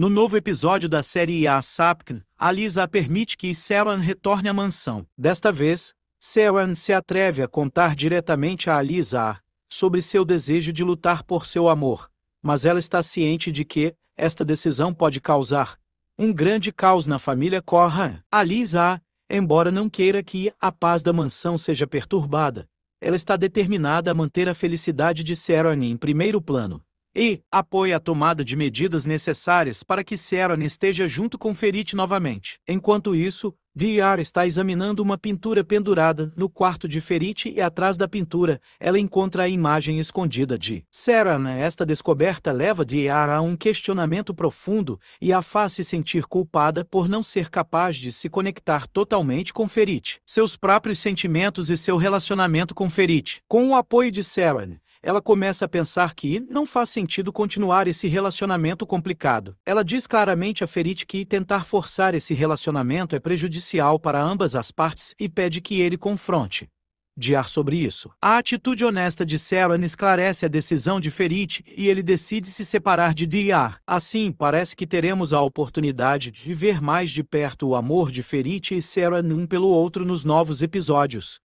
No novo episódio da série A Sapkin, Alisa permite que Selwan retorne à mansão. Desta vez, Selwan se atreve a contar diretamente a Alisa sobre seu desejo de lutar por seu amor, mas ela está ciente de que esta decisão pode causar um grande caos na família Corran. Alisa, embora não queira que a paz da mansão seja perturbada, ela está determinada a manter a felicidade de Selwan em primeiro plano e apoia a tomada de medidas necessárias para que Ceran esteja junto com Ferit novamente. Enquanto isso, Viar está examinando uma pintura pendurada no quarto de Ferit e atrás da pintura, ela encontra a imagem escondida de Ceran. Esta descoberta leva Viar a um questionamento profundo e a faz se sentir culpada por não ser capaz de se conectar totalmente com Ferit, seus próprios sentimentos e seu relacionamento com Ferit. Com o apoio de Ceran, ela começa a pensar que não faz sentido continuar esse relacionamento complicado. Ela diz claramente a Ferit que tentar forçar esse relacionamento é prejudicial para ambas as partes e pede que ele confronte. Diar sobre isso. A atitude honesta de Seran esclarece a decisão de Ferit e ele decide se separar de Diar. Assim, parece que teremos a oportunidade de ver mais de perto o amor de Ferit e Seran um pelo outro nos novos episódios.